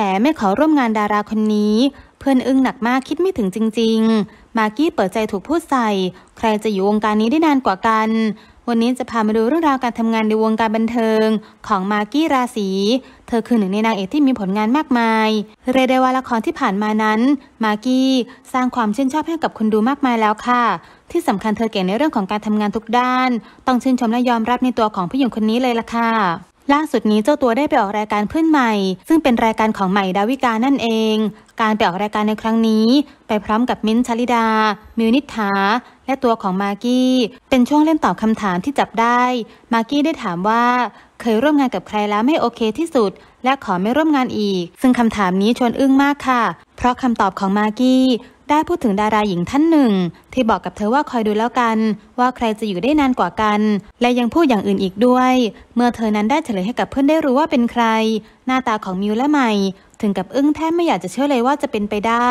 แไม่ขอร่วมงานดาราคนนี้เพื่อนอึ้งหนักมากคิดไม่ถึงจริง ๆ มากกี้เปิดใจถูกพูดใส่ ใครจะอยู่วงการนี้ได้นานกว่ากัน วันนี้จะพามาดูเรื่องราวการทำงานในวงการบันเทิง ของมากกี้ราศีเธอคือหนึ่งในนางเอกที่มีผลงานมากมายเรเดวาละครที่ผ่านมานั้น มากกี้สร้างความชื่นชอบให้กับคนดูมากมายแล้วค่ะ ที่สำคัญเธอเก่งในเรื่องของการทำงานทุกด้าน ต้องชื่นชมและยอมรับในตัวของผู้หญิงคนนี้เลยล่ะค่ะล่าสุดนี้เจ้าตัวได้ไปออกรายการเพื่อนใหม่ ซึ่งเป็นรายการของใหม่ดาวิกานั่นเอง การไปออกรายการในครั้งนี้ไปพร้อมกับมิ้นชลิดา มิวนิธาและตัวของมากกี้ เป็นช่วงเล่นตอบคำถามที่จับได้ มากกี้ได้ถามว่า เคยร่วมงานกับใครแล้วไม่โอเคที่สุด และขอไม่ร่วมงานอีก ซึ่งคำถามนี้ชวนอึ้งมากค่ะ เพราะคำตอบของมากี้ได้พูดถึงดาราหญิงท่านหนึ่ง ที่บอกกับเธอว่าคอยดูแล้วกัน ว่าใครจะอยู่ได้นานกว่ากัน และยังพูดอย่างอื่นอีกด้วย เมื่อเธอนั้นได้เฉลยให้กับเพื่อนได้รู้ว่าเป็นใคร หน้าตาของมิวและใหม่ ถึงกับอึ้งแทบไม่อยากจะเชื่อเลยว่าจะเป็นไปได้